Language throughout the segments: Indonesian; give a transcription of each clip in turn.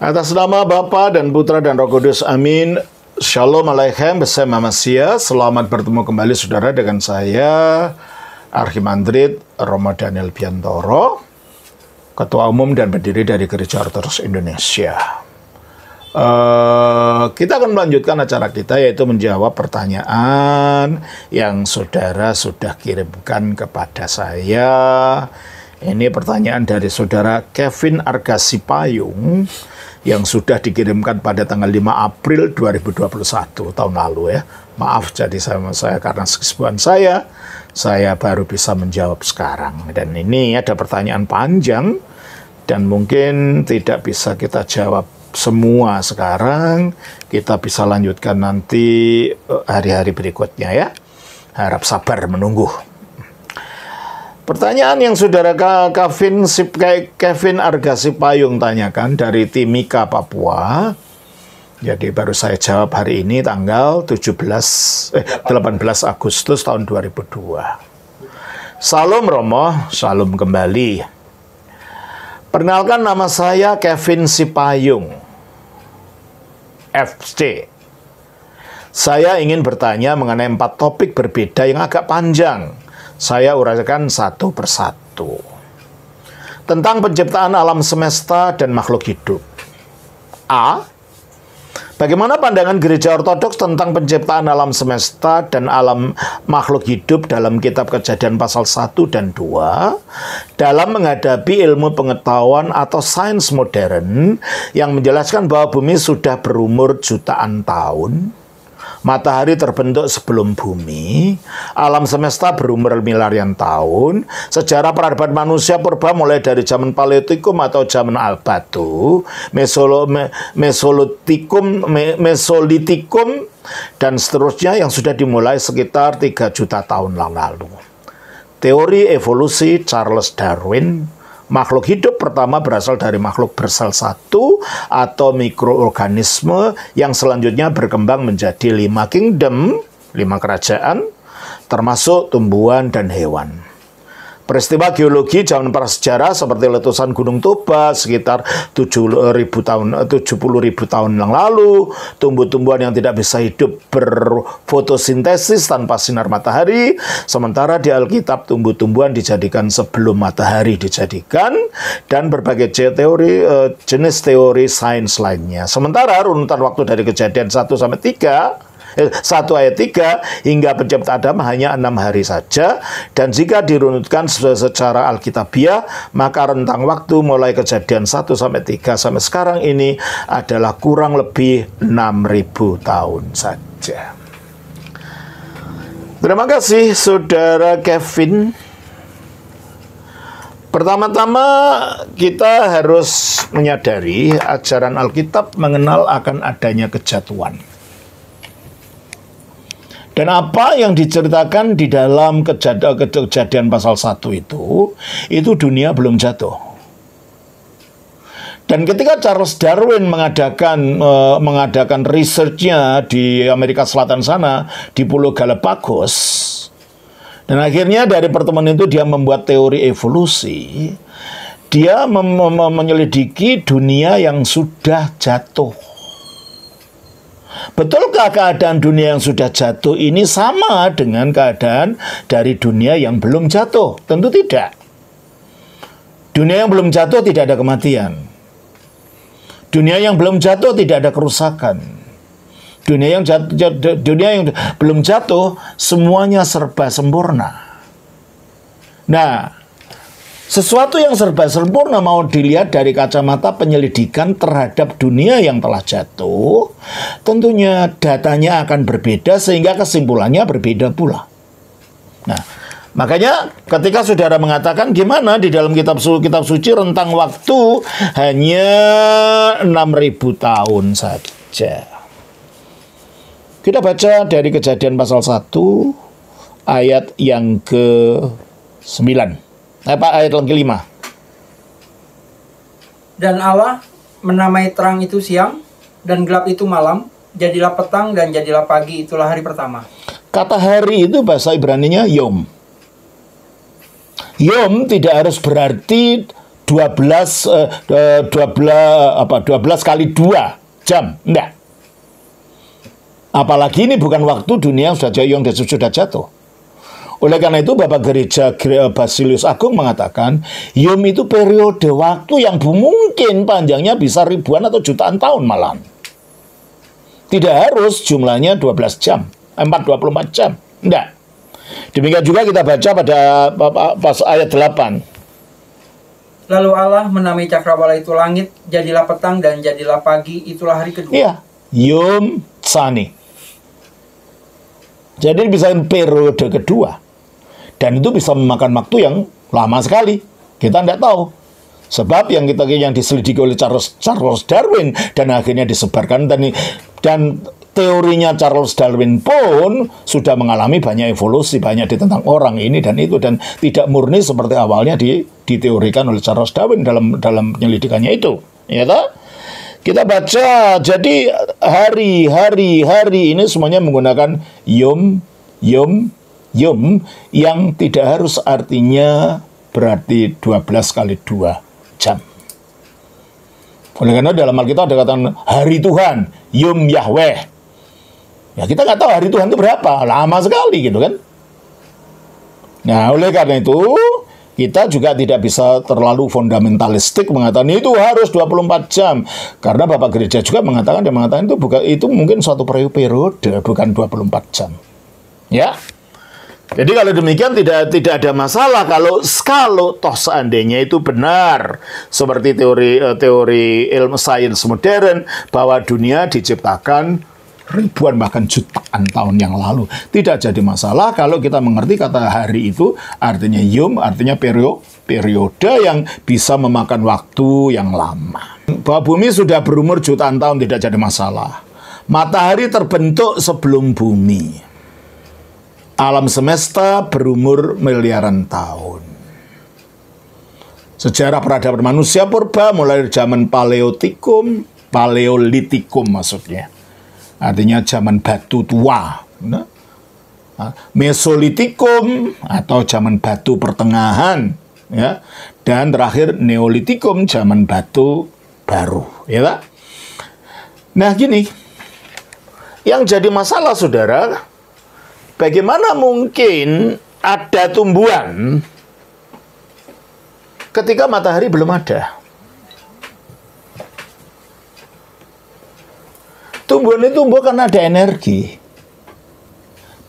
Atas nama Bapa dan Putra dan Roh Kudus, amin. Shalom Aleichem, bersama Masia. Selamat bertemu kembali saudara dengan saya, Arhimandrit Romo Daniel Biantoro, Ketua Umum dan Pendiri dari Gereja Ortodoks Indonesia. Uh, kita akan melanjutkan acara kita yaitu menjawab pertanyaan yang saudara sudah kirimkan kepada saya. Ini pertanyaan dari saudara Kevin Argasipayung yang sudah dikirimkan pada tanggal 5 April 2021 tahun lalu ya. Maaf jadi sama saya karena kesibukan saya, saya baru bisa menjawab sekarang. Dan ini ada pertanyaan panjang dan mungkin tidak bisa kita jawab semua sekarang. Kita bisa lanjutkan nanti eh, hari-hari berikutnya ya. Harap sabar menunggu. Pertanyaan yang saudara Kevin Kevin Sipayung tanyakan dari Timika Papua. Jadi baru saya jawab hari ini tanggal 17 eh 18 Agustus tahun 2002. Salam Romo, salam kembali. Perkenalkan nama saya Kevin Sipayung. FC. Saya ingin bertanya mengenai empat topik berbeda yang agak panjang saya uraikan satu persatu. Tentang penciptaan alam semesta dan makhluk hidup. A. Bagaimana pandangan gereja ortodoks tentang penciptaan alam semesta dan alam makhluk hidup dalam kitab kejadian pasal 1 dan 2 dalam menghadapi ilmu pengetahuan atau sains modern yang menjelaskan bahwa bumi sudah berumur jutaan tahun? matahari terbentuk sebelum bumi, alam semesta berumur miliaran tahun, sejarah peradaban manusia purba mulai dari zaman Paleolitikum atau zaman albatu, Mesolo, me, Mesolitikum, me, Mesolitikum, dan seterusnya yang sudah dimulai sekitar 3 juta tahun lalu. Teori evolusi Charles Darwin Makhluk hidup pertama berasal dari makhluk bersel satu atau mikroorganisme yang selanjutnya berkembang menjadi lima kingdom, lima kerajaan, termasuk tumbuhan dan hewan. Peristiwa geologi zaman prasejarah seperti letusan Gunung Toba sekitar 70.000 tahun 70.000 tahun yang lalu, tumbuh-tumbuhan yang tidak bisa hidup berfotosintesis tanpa sinar matahari, sementara di Alkitab tumbuh-tumbuhan dijadikan sebelum matahari dijadikan dan berbagai teori e, jenis teori sains lainnya. Sementara runutan waktu dari kejadian 1 sampai 3 Eh, satu ayat 3 hingga pencipta Adam hanya enam hari saja dan jika dirunutkan secara Alkitabiah maka rentang waktu mulai kejadian 1 sampai 3 sampai sekarang ini adalah kurang lebih 6000 tahun saja. Terima kasih saudara Kevin. Pertama-tama kita harus menyadari ajaran Alkitab mengenal akan adanya kejatuhan. Dan apa yang diceritakan di dalam eh, kejadian pasal 1 itu, itu dunia belum jatuh. Dan ketika Charles Darwin mengadakan uh, mengadakan researchnya di Amerika Selatan sana di Pulau Galapagos, dan akhirnya dari pertemuan itu dia membuat teori evolusi, dia menyelidiki dunia yang sudah jatuh. Betulkah keadaan dunia yang sudah jatuh ini sama dengan keadaan dari dunia yang belum jatuh? Tentu tidak. Dunia yang belum jatuh tidak ada kematian. Dunia yang belum jatuh tidak ada kerusakan. Dunia yang jatuh, dunia yang belum jatuh semuanya serba sempurna. Nah, sesuatu yang serba sempurna mau dilihat dari kacamata penyelidikan terhadap dunia yang telah jatuh, tentunya datanya akan berbeda sehingga kesimpulannya berbeda pula. Nah, makanya ketika saudara mengatakan gimana di dalam kitab su kitab suci rentang waktu hanya 6000 tahun saja. Kita baca dari kejadian pasal 1 ayat yang ke 9 ayat eh, Pak, ayat yang kelima. Dan Allah menamai terang itu siang, dan gelap itu malam, jadilah petang dan jadilah pagi, itulah hari pertama. Kata hari itu bahasa Ibraninya yom. Yom tidak harus berarti 12 belas 12 eh, eh, apa 12 kali 2 jam. Enggak. Apalagi ini bukan waktu dunia yang sudah yang sudah jatuh. Oleh karena itu Bapak Gereja eh, Basilius Agung mengatakan, Yom itu periode waktu yang mungkin panjangnya bisa ribuan atau jutaan tahun malam. Tidak harus jumlahnya 12 jam, 4 eh, 24 jam. Enggak. Demikian juga kita baca pada eh, pas ayat 8. Lalu Allah menamai cakrawala itu langit, jadilah petang dan jadilah pagi, itulah hari kedua. Iya, Yom Sani. Jadi bisa periode kedua. Dan itu bisa memakan waktu yang lama sekali. Kita tidak tahu. Sebab yang kita yang diselidiki oleh Charles Charles Darwin dan akhirnya disebarkan dan dan teorinya Charles Darwin pun sudah mengalami banyak evolusi, banyak di tentang orang ini dan itu dan tidak murni seperti awalnya di, diteorikan oleh Charles Darwin dalam dalam penyelidikannya itu, ya toh? Kita baca, jadi hari-hari hari ini semuanya menggunakan yom, yom, yum yang tidak harus artinya berarti 12 kali 2 jam. Oleh karena dalam Alkitab ada kata hari Tuhan, Yom Yahweh. Ya kita nggak tahu hari Tuhan itu berapa, lama sekali gitu kan. Nah oleh karena itu kita juga tidak bisa terlalu fundamentalistik mengatakan itu harus 24 jam. Karena Bapak Gereja juga mengatakan dia mengatakan itu bukan itu mungkin suatu periode bukan 24 jam. Ya. Jadi kalau demikian tidak tidak ada masalah kalau kalau toh seandainya itu benar seperti teori eh, teori ilmu sains modern bahwa dunia diciptakan ribuan bahkan jutaan tahun yang lalu. Tidak jadi masalah kalau kita mengerti kata hari itu artinya yum, artinya periode periode yang bisa memakan waktu yang lama. Bahwa bumi sudah berumur jutaan tahun tidak jadi masalah. Matahari terbentuk sebelum bumi alam semesta berumur miliaran tahun. Sejarah peradaban manusia purba mulai dari zaman paleotikum, paleolitikum maksudnya. Artinya zaman batu tua. Ah, mesolitikum atau zaman batu pertengahan ya dan terakhir neolitikum zaman batu baru ya tak? nah gini yang jadi masalah saudara Bagaimana mungkin ada tumbuhan ketika matahari belum ada? Tumbuhan itu tumbuh karena ada energi.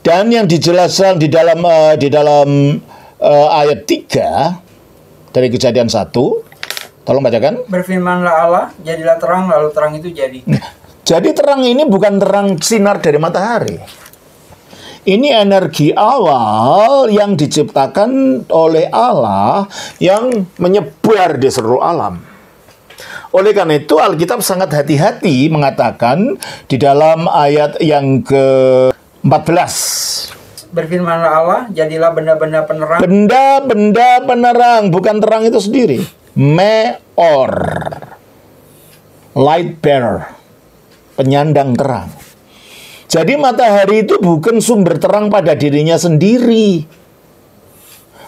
Dan yang dijelaskan di dalam uh, di dalam uh, ayat 3 dari kejadian 1 tolong bacakan berfirmanlah Allah jadilah terang lalu terang itu jadi nah, jadi terang ini bukan terang sinar dari matahari ini energi awal yang diciptakan oleh Allah yang menyebar di seluruh alam. Oleh karena itu Alkitab sangat hati-hati mengatakan di dalam ayat yang ke-14 Berfirman Allah, jadilah benda-benda penerang. Benda-benda penerang, bukan terang itu sendiri. Meor. Light bearer. Penyandang terang. Jadi matahari itu bukan sumber terang pada dirinya sendiri.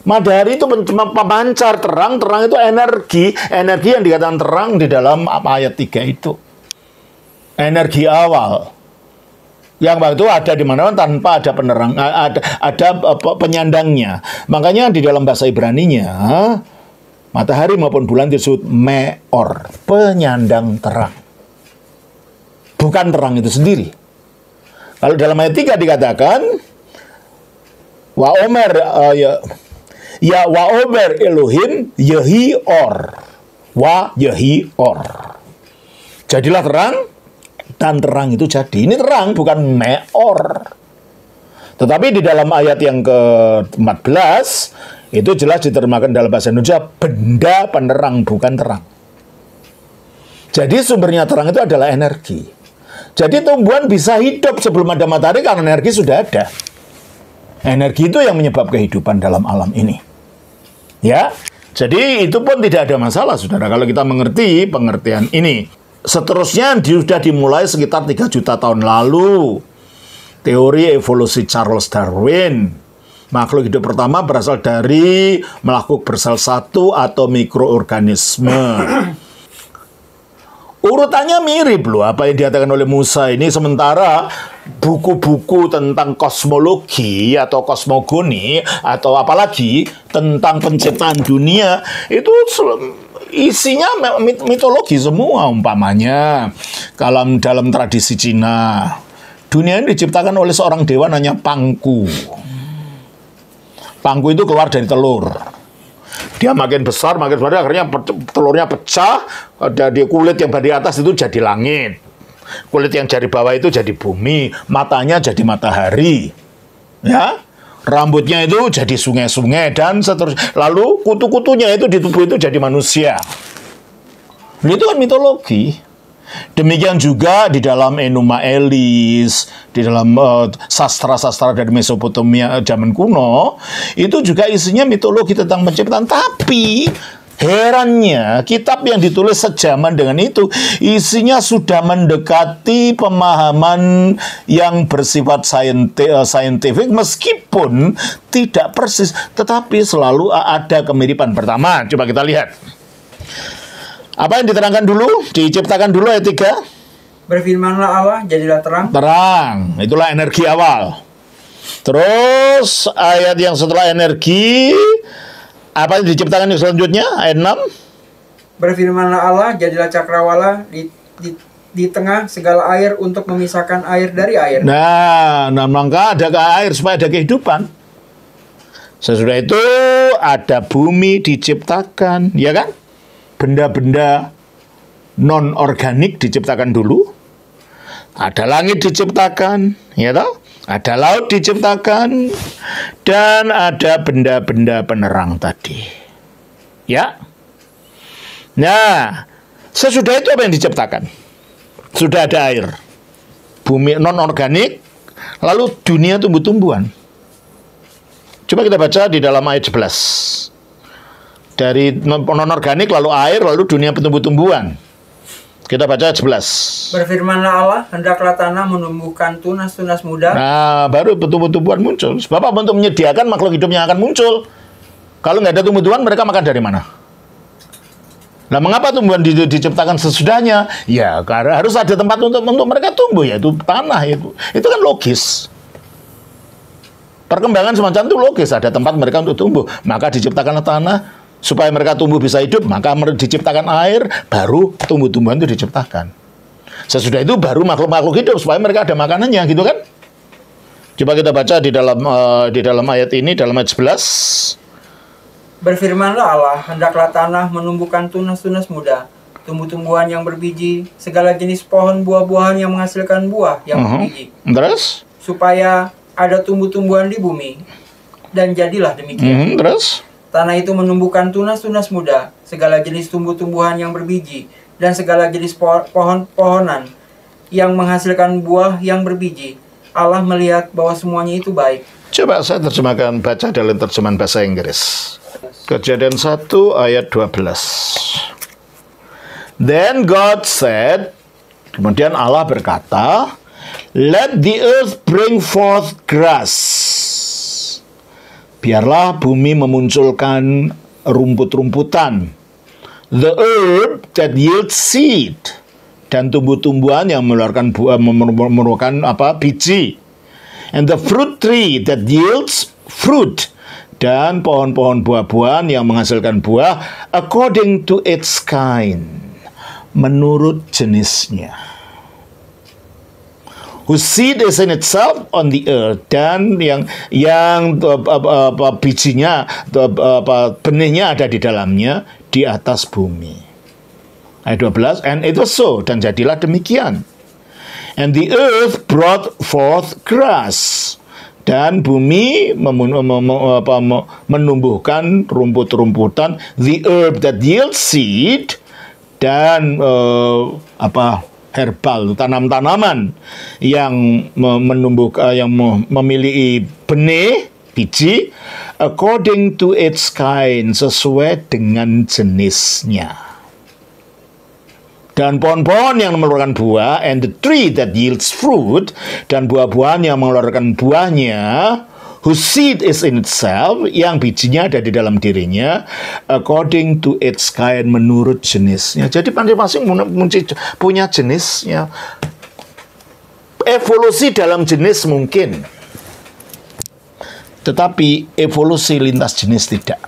Matahari itu pemancar terang, terang itu energi, energi yang dikatakan terang di dalam ayat 3 itu. Energi awal yang waktu ada di mana-mana tanpa ada penerang ada ada penyandangnya. Makanya di dalam bahasa Ibraninya matahari maupun bulan disebut meor, penyandang terang. Bukan terang itu sendiri. Lalu dalam ayat 3 dikatakan wa omer uh, ya, ya wa omer Elohim yehi or wa yehi or. Jadilah terang dan terang itu jadi. Ini terang bukan meor. Tetapi di dalam ayat yang ke-14 itu jelas diterjemahkan dalam bahasa Indonesia benda penerang bukan terang. Jadi sumbernya terang itu adalah energi. Jadi tumbuhan bisa hidup sebelum ada matahari karena energi sudah ada. Energi itu yang menyebab kehidupan dalam alam ini. Ya, jadi itu pun tidak ada masalah, saudara. Kalau kita mengerti pengertian ini. Seterusnya dia sudah dimulai sekitar 3 juta tahun lalu. Teori evolusi Charles Darwin. Makhluk hidup pertama berasal dari makhluk bersel satu atau mikroorganisme. Urutannya mirip loh apa yang dikatakan oleh Musa ini sementara buku-buku tentang kosmologi atau kosmogoni atau apalagi tentang penciptaan dunia itu isinya mitologi semua umpamanya kalau dalam tradisi Cina dunia ini diciptakan oleh seorang dewa namanya Pangku. Pangku itu keluar dari telur dia makin besar, makin besar, akhirnya telurnya pecah, dari kulit yang dari atas itu jadi langit. Kulit yang dari bawah itu jadi bumi, matanya jadi matahari. Ya, rambutnya itu jadi sungai-sungai dan seterusnya. Lalu kutu-kutunya itu di tubuh itu jadi manusia. Itu kan mitologi. Demikian juga di dalam Enuma Elis, di dalam eh, sastra-sastra uh, dari Mesopotamia eh, zaman kuno, itu juga isinya mitologi tentang penciptaan. Tapi Herannya, kitab yang ditulis sejaman dengan itu isinya sudah mendekati pemahaman yang bersifat eh, saintifik meskipun tidak persis tetapi selalu ada kemiripan. Pertama, coba kita lihat. Apa yang diterangkan dulu? Diciptakan dulu ayat 3. Berfirmanlah Allah, jadilah terang. Terang, itulah energi awal. Terus ayat yang setelah energi apa yang diciptakan yang selanjutnya? Ayat 6. Berfirmanlah Allah, jadilah cakrawala di, di di tengah segala air untuk memisahkan air dari air. Nah, enam langkah ada ke air supaya ada kehidupan. Sesudah itu ada bumi diciptakan, ya kan? benda-benda non organik diciptakan dulu. Ada langit diciptakan, ya toh? Ada laut diciptakan dan ada benda-benda penerang tadi. Ya. Nah, sesudah itu apa yang diciptakan? Sudah ada air. Bumi non organik, lalu dunia tumbuh-tumbuhan. Coba kita baca di dalam ayat 11 dari non-organik lalu air lalu dunia tumbuh-tumbuhan. Kita baca 11. Berfirmanlah Allah, hendaklah tanah menumbuhkan tunas-tunas muda. Nah, baru tumbuh-tumbuhan muncul. Sebab apa? Untuk menyediakan makhluk hidup yang akan muncul. Kalau nggak ada tumbuh-tumbuhan, mereka makan dari mana? Nah, mengapa tumbuhan di, diciptakan sesudahnya? Ya, karena harus ada tempat untuk untuk mereka tumbuh, yaitu tanah itu. Itu kan logis. Perkembangan semacam itu logis, ada tempat mereka untuk tumbuh. Maka diciptakanlah tanah, supaya mereka tumbuh bisa hidup, maka diciptakan air, baru tumbuh-tumbuhan itu diciptakan. Sesudah itu baru makhluk-makhluk hidup supaya mereka ada makanannya, gitu kan? Coba kita baca di dalam uh, di dalam ayat ini dalam ayat 11. Berfirmanlah Allah, hendaklah tanah menumbuhkan tunas-tunas muda, tumbuh-tumbuhan yang berbiji, segala jenis pohon buah-buahan yang menghasilkan buah yang uh mhm. -huh. berbiji. Terus? Supaya ada tumbuh-tumbuhan di bumi. Dan jadilah demikian. Hmm, terus? Tanah itu menumbuhkan tunas-tunas muda, segala jenis tumbuh-tumbuhan yang berbiji, dan segala jenis pohon-pohonan yang menghasilkan buah yang berbiji. Allah melihat bahwa semuanya itu baik. Coba saya terjemahkan, baca dalam terjemahan bahasa Inggris. Kejadian 1 ayat 12. Then God said, kemudian Allah berkata, Let the earth bring forth grass Biarlah bumi memunculkan rumput-rumputan. The earth that yields seed dan tumbuh-tumbuhan yang mengeluarkan buah eh, memerlukan apa biji. And the fruit tree that yields fruit dan pohon-pohon buah-buahan yang menghasilkan buah according to its kind menurut jenisnya whose seed is in itself on the earth dan yang yang uh, uh, uh, apa bijinya apa benihnya ada di dalamnya di atas bumi ayat 12 and it was so dan jadilah demikian and the earth brought forth grass dan bumi menumbuhkan rumput-rumputan the herb that yields seed dan uh, apa herbal, tanam-tanaman yang menumbuh eh, yang memiliki benih, biji according to its kind, sesuai dengan jenisnya. Dan pohon-pohon yang mengeluarkan buah and the tree that yields fruit dan buah-buahan yang mengeluarkan buahnya whose seed is in itself, yang bijinya ada di dalam dirinya, according to its kind, menurut jenisnya. Jadi masing-masing punya jenisnya. Evolusi dalam jenis mungkin, tetapi evolusi lintas jenis tidak.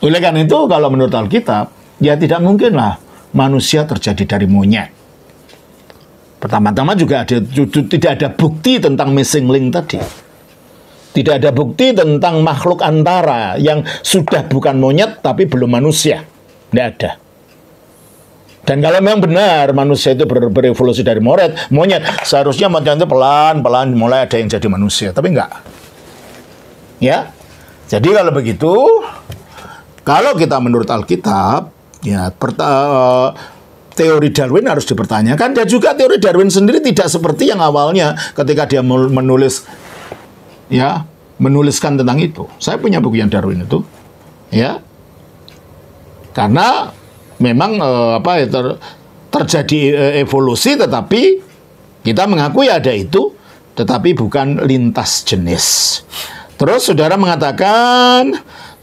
Oleh karena itu, kalau menurut Alkitab, ya tidak mungkinlah manusia terjadi dari monyet. Pertama-tama juga ada, tidak ada bukti tentang missing link tadi. Tidak ada bukti tentang makhluk antara yang sudah bukan monyet tapi belum manusia. Tidak ada. Dan kalau memang benar manusia itu ber berevolusi dari monyet monyet, seharusnya monyet itu pelan-pelan mulai ada yang jadi manusia. Tapi enggak. Ya, jadi kalau begitu, kalau kita menurut Alkitab, ya, pertama uh, eh, teori Darwin harus dipertanyakan dan juga teori Darwin sendiri tidak seperti yang awalnya ketika dia menulis ya menuliskan tentang itu. Saya punya buku yang Darwin itu ya. Karena memang eh, apa ya, ter, terjadi eh, evolusi tetapi kita mengakui ada itu tetapi bukan lintas jenis. Terus saudara mengatakan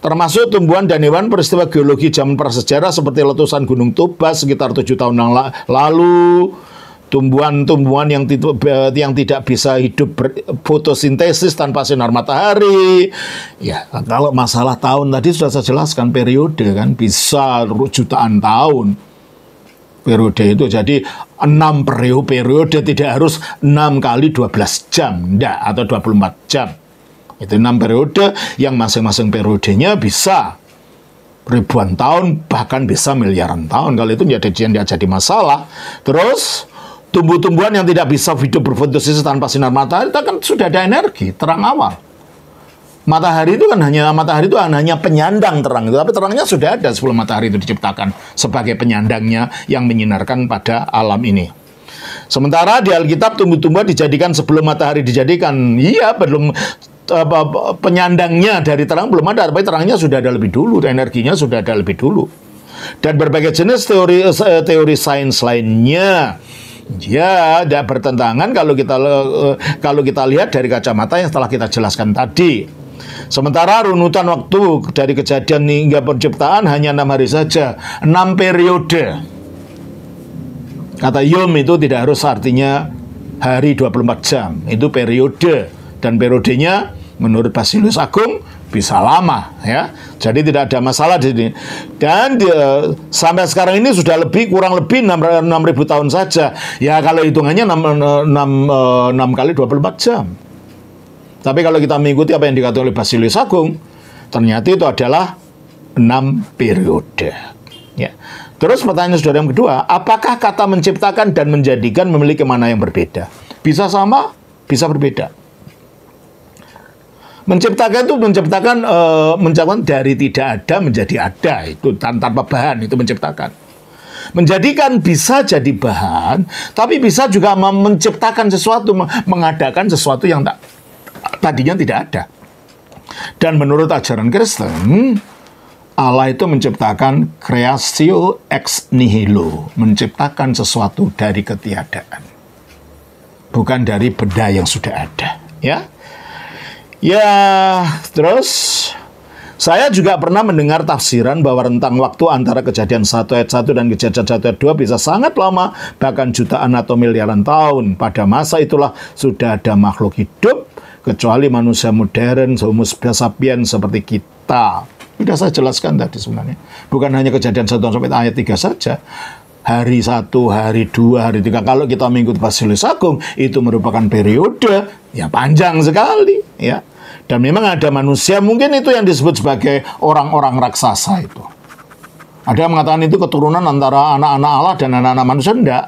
termasuk tumbuhan dan hewan peristiwa geologi zaman prasejarah seperti letusan Gunung Toba sekitar tujuh tahun yang lalu, tumbuhan-tumbuhan yang, yang tidak bisa hidup fotosintesis tanpa sinar matahari. Ya, kalau masalah tahun tadi sudah saya jelaskan periode kan bisa jutaan tahun periode itu. Jadi enam periode, tidak harus enam kali 12 jam, enggak, atau 24 jam. Itu enam periode yang masing-masing periodenya bisa ribuan tahun bahkan bisa miliaran tahun kalau itu tidak jadi tidak jadi masalah terus tumbuh-tumbuhan yang tidak bisa hidup berfotosintesis tanpa sinar matahari itu kan sudah ada energi terang awal matahari itu kan hanya matahari itu hanya penyandang terang tapi terangnya sudah ada sebelum matahari itu diciptakan sebagai penyandangnya yang menyinarkan pada alam ini Sementara di Alkitab tumbuh-tumbuhan dijadikan sebelum matahari dijadikan. Iya, belum Eh, penyandangnya dari terang belum ada, tapi terangnya sudah ada lebih dulu, energinya sudah ada lebih dulu. Dan berbagai jenis teori eh, teori sains lainnya ya tidak bertentangan kalau kita eh, kalau kita lihat dari kacamata yang telah kita jelaskan tadi. Sementara runutan waktu dari kejadian hingga penciptaan hanya enam hari saja, enam periode. Kata yom itu tidak harus artinya hari 24 jam, itu periode dan periodenya menurut Basilius Agung bisa lama ya. Jadi tidak ada masalah di sini. Dan di, sampai sekarang ini sudah lebih kurang lebih 6, 6.000 tahun saja. Ya kalau hitungannya 6, 6, 6 kali 24 jam. Tapi kalau kita mengikuti apa yang dikatakan oleh Basilius Agung, ternyata itu adalah 6 periode. Ya. Terus pertanyaan saudara yang kedua, apakah kata menciptakan dan menjadikan memiliki mana yang berbeda? Bisa sama, bisa berbeda. Menciptakan itu menciptakan e, eh, menjawab dari tidak ada menjadi ada itu tanpa bahan itu menciptakan. Menjadikan bisa jadi bahan, tapi bisa juga menciptakan sesuatu, mengadakan sesuatu yang tak, tadinya tidak ada. Dan menurut ajaran Kristen, Allah itu menciptakan creatio ex nihilo, menciptakan sesuatu dari ketiadaan. Bukan dari benda yang sudah ada, ya. Ya, terus saya juga pernah mendengar tafsiran bahwa rentang waktu antara kejadian satu ayat satu dan kejadian satu ayat dua bisa sangat lama, bahkan jutaan atau miliaran tahun. Pada masa itulah sudah ada makhluk hidup, kecuali manusia modern, homo sapiens seperti kita. Sudah saya jelaskan tadi sebenarnya. Bukan hanya kejadian satu sampai ayat 3 saja. Hari satu hari dua hari tiga Kalau kita mengikuti Basilis Agung, itu merupakan periode yang panjang sekali ya. Dan memang ada manusia mungkin itu yang disebut sebagai orang-orang raksasa itu. Ada yang mengatakan itu keturunan antara anak-anak Allah dan anak-anak manusia enggak.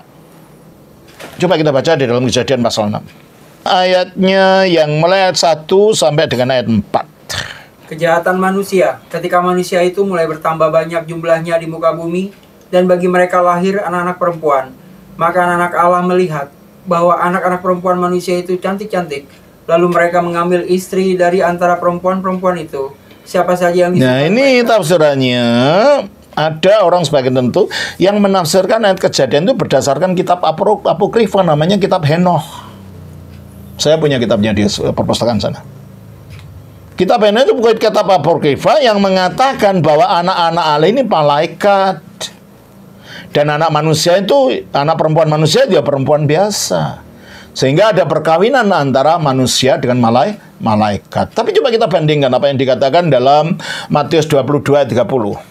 Coba kita baca di dalam kejadian pasal 6. Ayatnya yang mulai ayat 1 sampai dengan ayat 4. Kejahatan manusia, ketika manusia itu mulai bertambah banyak jumlahnya di muka bumi, dan bagi mereka lahir anak-anak perempuan, maka anak-anak Allah melihat bahwa anak-anak perempuan manusia itu cantik-cantik, Lalu mereka mengambil istri dari antara perempuan-perempuan itu. Siapa saja yang Nah, ini mereka. tafsirannya ada orang sebagian tentu yang menafsirkan ayat kejadian itu berdasarkan kitab apokrifa namanya kitab Henoh. Saya punya kitabnya di perpustakaan sana. Kitab Henoh itu bukan kitab apokrifa yang mengatakan bahwa anak-anak Allah ini malaikat dan anak manusia itu anak perempuan manusia dia perempuan biasa. Sehingga ada perkawinan antara manusia dengan malai, malaikat. Tapi coba kita bandingkan apa yang dikatakan dalam Matius 22 ayat 30.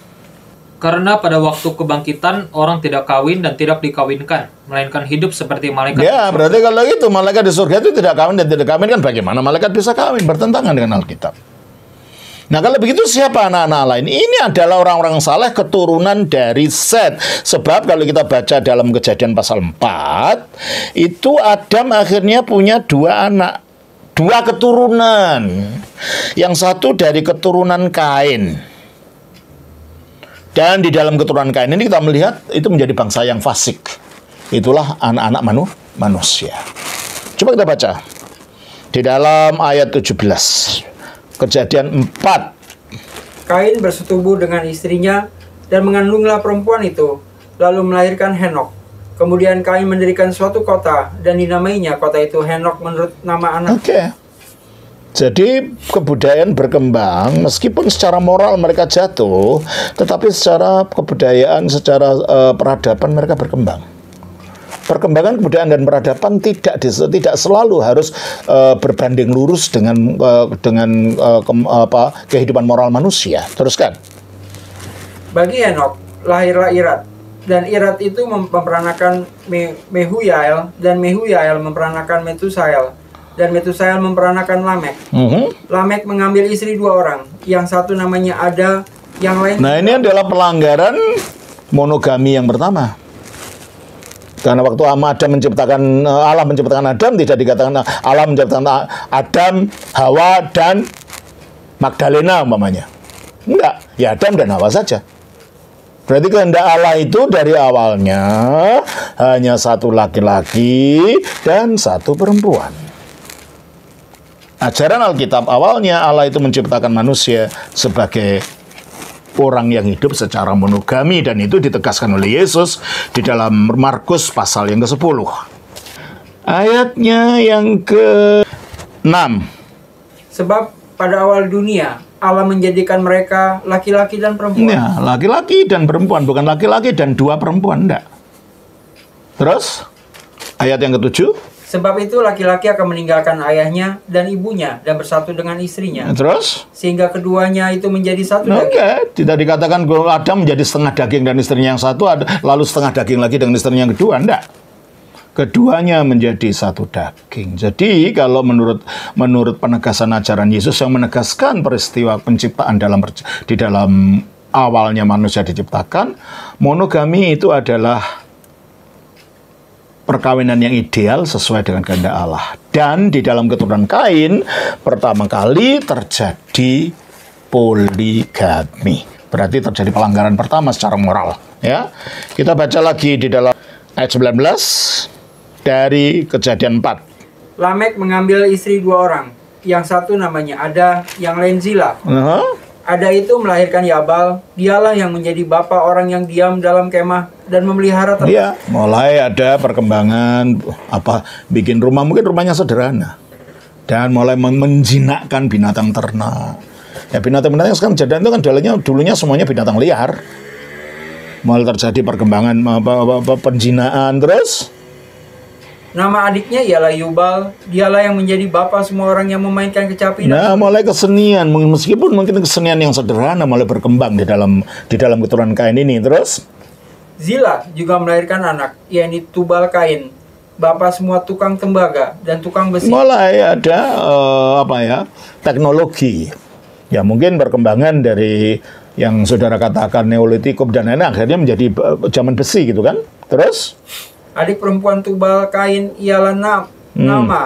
Karena pada waktu kebangkitan orang tidak kawin dan tidak dikawinkan, melainkan hidup seperti malaikat. Ya, berarti kalau itu malaikat di surga itu tidak kawin dan tidak kawin kan bagaimana malaikat bisa kawin bertentangan dengan Alkitab. Nah kalau begitu siapa anak-anak lain? Ini adalah orang-orang saleh keturunan dari Set. Sebab kalau kita baca dalam kejadian pasal 4, itu Adam akhirnya punya dua anak. Dua keturunan. Yang satu dari keturunan Kain. Dan di dalam keturunan Kain ini kita melihat itu menjadi bangsa yang fasik. Itulah anak-anak manu manusia. Coba kita baca di dalam ayat 17. Kejadian 4 Kain bersetubuh dengan istrinya dan mengandunglah perempuan itu, lalu melahirkan Henok. Kemudian Kain mendirikan suatu kota dan dinamainya kota itu Henok menurut nama anak. Oke. Okay. Jadi kebudayaan berkembang meskipun secara moral mereka jatuh, tetapi secara kebudayaan, secara uh, peradaban mereka berkembang perkembangan kebudayaan dan peradaban tidak tidak selalu harus uh, berbanding lurus dengan uh, dengan uh, eh, ke, apa kehidupan moral manusia. Teruskan. Bagi Enok, lahirlah Irat dan Irat itu memperanakan Me Mehuyael dan Mehuyael memperanakan Metusael dan Metusael memperanakan Lamek. Mm -hmm. Lamek mengambil istri dua orang, yang satu namanya Ada, yang lain. Nah ini adalah pelanggaran monogami yang pertama. Karena waktu Adam menciptakan eh, Allah menciptakan Adam tidak dikatakan eh, Allah menciptakan Adam, Hawa dan Magdalena umpamanya. Enggak, ya Adam dan Hawa saja. Berarti kehendak Allah itu dari awalnya hanya satu laki-laki dan satu perempuan. Ajaran Alkitab awalnya Allah itu menciptakan manusia sebagai orang yang hidup secara monogami dan itu ditegaskan oleh Yesus di dalam Markus pasal yang ke-10. Ayatnya yang ke-6. Sebab pada awal dunia Allah menjadikan mereka laki-laki dan perempuan. Ya, laki-laki dan perempuan, bukan laki-laki dan dua perempuan, enggak. Terus, ayat yang ketujuh. Sebab itu laki-laki akan meninggalkan ayahnya dan ibunya dan bersatu dengan istrinya. Terus? Sehingga keduanya itu menjadi satu okay. daging. Tidak dikatakan Adam menjadi setengah daging dan istrinya yang satu, lalu setengah daging lagi dengan istrinya yang kedua. Tidak. Keduanya menjadi satu daging. Jadi kalau menurut menurut penegasan ajaran Yesus yang menegaskan peristiwa penciptaan dalam di dalam awalnya manusia diciptakan, monogami itu adalah perkawinan yang ideal sesuai dengan kehendak Allah. Dan di dalam keturunan Kain pertama kali terjadi poligami. Berarti terjadi pelanggaran pertama secara moral, ya. Kita baca lagi di dalam ayat 19 dari kejadian 4. Lamek mengambil istri dua orang, yang satu namanya Ada, yang lain Zila. Uh -huh. Ada itu melahirkan Yabal, dialah yang menjadi bapak orang yang diam dalam kemah dan memelihara ternak. Iya, mulai ada perkembangan apa bikin rumah mungkin rumahnya sederhana dan mulai menjinakkan binatang ternak. Ya binatang-binatang sekarang jadian itu kan dulunya dulunya semuanya binatang liar. Mulai terjadi perkembangan apa, apa, apa penjinaan terus Nama adiknya ialah Yubal. Dialah yang menjadi bapak semua orang yang memainkan kecapi. Nah, mulai kesenian meskipun mungkin kesenian yang sederhana mulai berkembang di dalam di dalam keturunan Kain ini. Terus Zila juga melahirkan anak, yakni Tubal Kain, bapak semua tukang tembaga dan tukang besi. Mulai ada uh, apa ya? teknologi. Ya mungkin perkembangan dari yang saudara katakan neolitikum dan lain akhirnya menjadi eh, zaman besi gitu kan. Terus Adik perempuan Tubal Kain ialah Nam, hmm. Nama.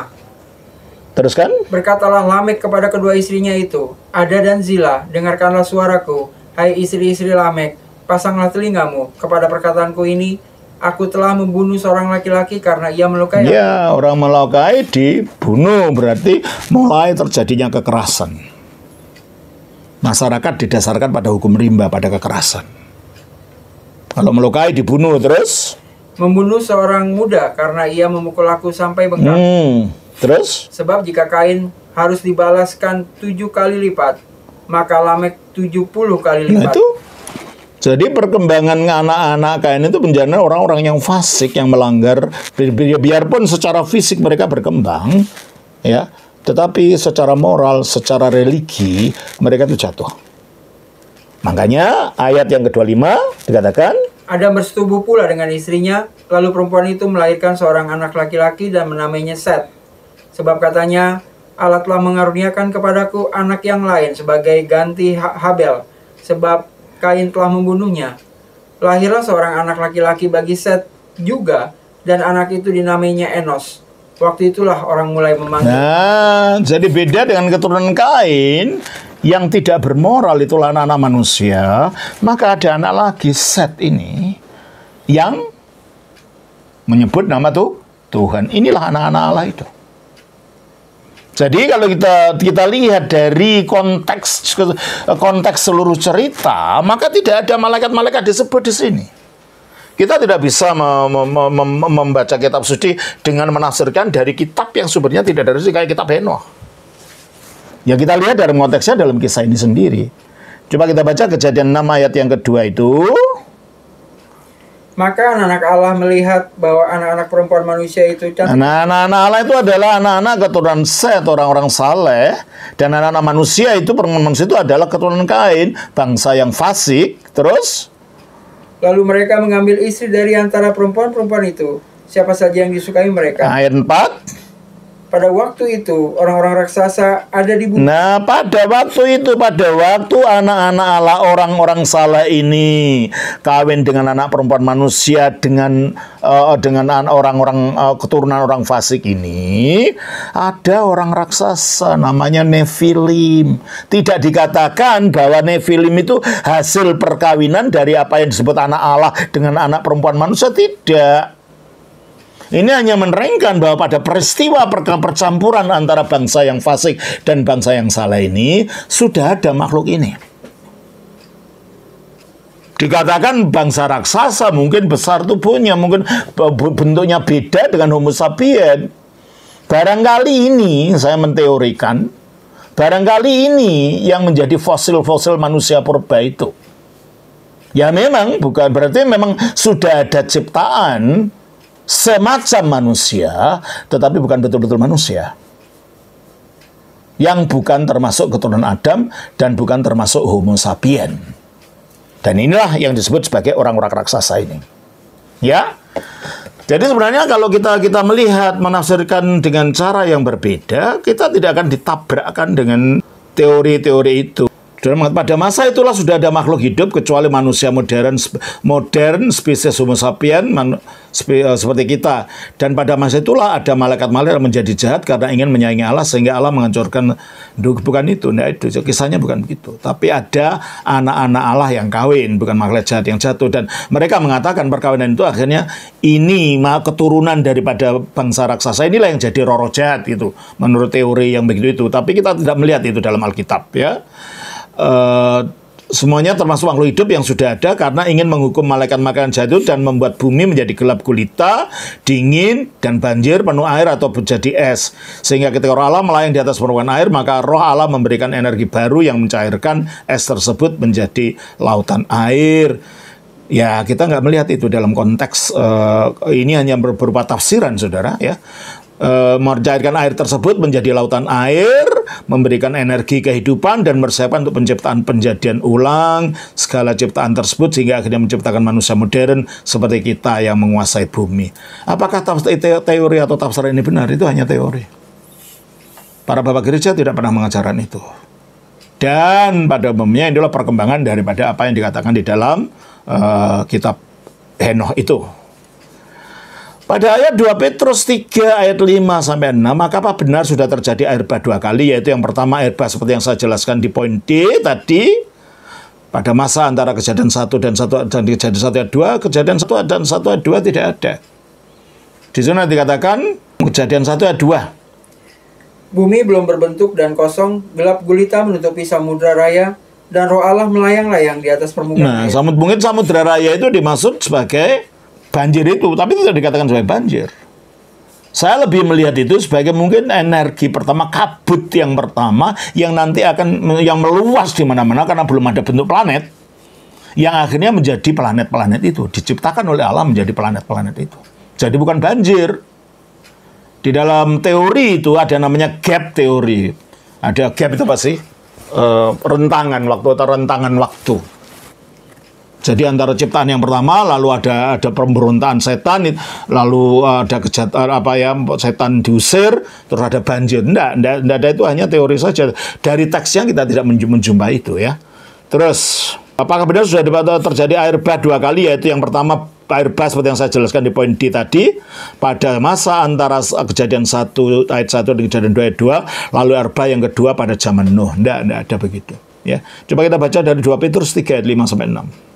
Teruskan. Berkatalah Lamek kepada kedua istrinya itu, Ada dan Zila, dengarkanlah suaraku, hai istri-istri Lamek, pasanglah telingamu kepada perkataanku ini, aku telah membunuh seorang laki-laki karena ia melukai. Ya, aku. orang melukai dibunuh berarti mulai terjadinya kekerasan. Masyarakat didasarkan pada hukum rimba, pada kekerasan. Kalau melukai dibunuh terus membunuh seorang muda karena ia memukul aku sampai bengkak. Hmm, terus? Sebab jika Kain harus dibalaskan tujuh kali lipat, maka Lamek tujuh puluh kali nah, lipat. Nah, itu? Jadi perkembangan anak-anak Kain itu menjadi orang-orang yang fasik, yang melanggar. Biarpun secara fisik mereka berkembang, ya, tetapi secara moral, secara religi mereka itu jatuh. Makanya ayat yang ke-25 dikatakan Adam bersetubuh pula dengan istrinya, lalu perempuan itu melahirkan seorang anak laki-laki dan menamainya Seth Sebab katanya, Allah telah mengaruniakan kepadaku anak yang lain sebagai ganti Habel, sebab Kain telah membunuhnya. Lahirlah seorang anak laki-laki bagi Seth juga, dan anak itu dinamainya Enos. Waktu itulah orang mulai memanggil. Nah, jadi beda dengan keturunan Kain yang tidak bermoral itulah anak-anak manusia, maka ada anak lagi set ini yang menyebut nama tuh Tuhan. Inilah anak-anak Allah itu. Jadi kalau kita kita lihat dari konteks konteks seluruh cerita, maka tidak ada malaikat-malaikat disebut di sini. Kita tidak bisa mem mem mem membaca kitab suci dengan menafsirkan dari kitab yang sumbernya tidak dari kayak kitab Henoch. Ya kita lihat dalam konteksnya dalam kisah ini sendiri. Coba kita baca kejadian 6 ayat yang kedua itu. Maka anak-anak Allah melihat bahwa anak-anak perempuan manusia itu cantik. Nah, anak-anak Allah itu adalah anak-anak keturunan Set, orang-orang saleh. Dan anak-anak manusia itu, perempuan manusia itu adalah keturunan kain, bangsa yang fasik. Terus? Lalu mereka mengambil istri dari antara perempuan-perempuan itu. Siapa saja yang disukai mereka. Ayat 4. Pada waktu itu orang-orang raksasa ada di bumi. Nah, pada waktu itu, pada waktu anak-anak Allah orang-orang salah ini kawin dengan anak perempuan manusia dengan uh, dengan orang-orang uh, keturunan orang fasik ini, ada orang raksasa namanya Nefilim. Tidak dikatakan bahwa Nefilim itu hasil perkawinan dari apa yang disebut anak Allah dengan anak perempuan manusia tidak ini hanya menerangkan bahwa pada peristiwa percampuran antara bangsa yang fasik dan bangsa yang salah ini sudah ada makhluk ini. Dikatakan bangsa raksasa mungkin besar tubuhnya, mungkin bentuknya beda dengan homo sapiens Barangkali ini saya menteorikan, barangkali ini yang menjadi fosil-fosil manusia purba itu. Ya memang bukan berarti memang sudah ada ciptaan semacam manusia, tetapi bukan betul-betul manusia. Yang bukan termasuk keturunan Adam dan bukan termasuk Homo sapien. Dan inilah yang disebut sebagai orang-orang raksasa ini. Ya, jadi sebenarnya kalau kita kita melihat menafsirkan dengan cara yang berbeda, kita tidak akan ditabrakkan dengan teori-teori itu pada masa itulah sudah ada makhluk hidup kecuali manusia modern modern spesies Homo sapien man, spe, uh, seperti kita dan pada masa itulah ada malaikat-malaikat menjadi jahat karena ingin menyaingi Allah sehingga Allah menghancurkan bukan itu nah itu kisahnya bukan begitu tapi ada anak-anak Allah yang kawin bukan makhluk jahat yang jatuh dan mereka mengatakan perkawinan itu akhirnya ini keturunan daripada bangsa raksasa inilah yang jadi roro jahat itu menurut teori yang begitu itu tapi kita tidak melihat itu dalam Alkitab ya Eh, semuanya termasuk makhluk hidup yang sudah ada karena ingin menghukum malaikat makanan jatuh dan membuat bumi menjadi gelap gulita, dingin, dan banjir penuh air atau menjadi es. Sehingga ketika roh Allah melayang di atas permukaan air, maka roh Allah memberikan energi baru yang mencairkan es tersebut menjadi lautan air. Ya, kita nggak melihat itu dalam konteks uh, ini hanya berupa tafsiran, saudara. Ya, Eh, mencairkan air tersebut menjadi lautan air, memberikan energi kehidupan dan meresapkan untuk penciptaan penjadian ulang segala ciptaan tersebut sehingga akhirnya menciptakan manusia modern seperti kita yang menguasai bumi. Apakah teori atau tafsir ini benar? Itu hanya teori. Para bapak gereja tidak pernah mengajarkan itu. Dan pada umumnya inilah perkembangan daripada apa yang dikatakan di dalam uh, kitab Henoh itu pada ayat 2 Petrus 3 ayat 5 sampai 6, maka apa benar sudah terjadi air bah dua kali, yaitu yang pertama air bah seperti yang saya jelaskan di poin D tadi, pada masa antara kejadian 1 dan 1 dan kejadian 1 ayat 2, kejadian 1 dan 1 ayat 2 tidak ada. Di sana dikatakan kejadian 1 ayat 2. Bumi belum berbentuk dan kosong, gelap gulita menutupi samudra raya, dan roh Allah melayang-layang di atas permukaan. Nah, samud samudra raya itu dimaksud sebagai banjir itu, tapi itu tidak dikatakan sebagai banjir. Saya lebih melihat itu sebagai mungkin energi pertama kabut yang pertama yang nanti akan yang meluas di mana-mana karena belum ada bentuk planet yang akhirnya menjadi planet-planet itu diciptakan oleh alam menjadi planet-planet itu. Jadi bukan banjir. Di dalam teori itu ada namanya gap teori. Ada gap itu apa sih? E, rentangan waktu atau rentangan waktu. Jadi antara ciptaan yang pertama lalu ada ada pemberontakan setan lalu eh, ada kejahatan eh, apa ya setan diusir terus ada banjir. Enggak, enggak, enggak ada itu hanya teori saja. Dari teks yang kita tidak menjumpai itu ya. Terus apakah benar sudah terjadi air bah dua kali yaitu yang pertama air bah seperti yang saya jelaskan di poin D tadi pada masa antara kejadian satu ayat 1 dan kejadian 2 ayat 2 lalu air bah yang kedua pada zaman Nuh. Enggak, enggak ada begitu ya. Coba kita baca dari 2 Petrus 3 ayat 5 sampai 6.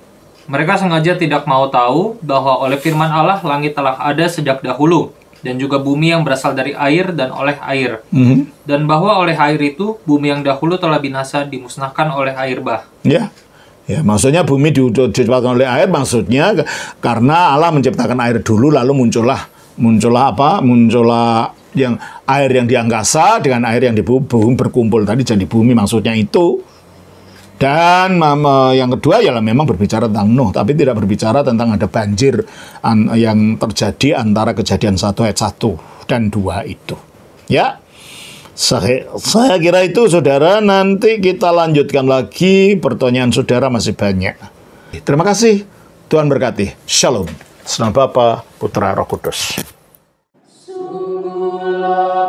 Mereka sengaja tidak mau tahu bahwa oleh firman Allah langit telah ada sejak dahulu dan juga bumi yang berasal dari air dan oleh air. Mm -hmm. Dan bahwa oleh air itu bumi yang dahulu telah binasa dimusnahkan oleh air bah. Ya. Ya, maksudnya bumi diciptakan oleh air maksudnya karena Allah menciptakan air dulu lalu muncullah muncullah apa? Muncullah yang air yang di angkasa dengan air yang di bumi berkumpul tadi jadi bumi maksudnya itu. Dan yang kedua ialah memang berbicara tentang Nuh, tapi tidak berbicara tentang ada banjir yang terjadi antara kejadian satu ayat satu dan dua itu. Ya, saya, saya kira itu saudara nanti kita lanjutkan lagi pertanyaan saudara masih banyak. Terima kasih. Tuhan berkati. Shalom. Selamat Bapak Putra, Roh Kudus. Sungguhlah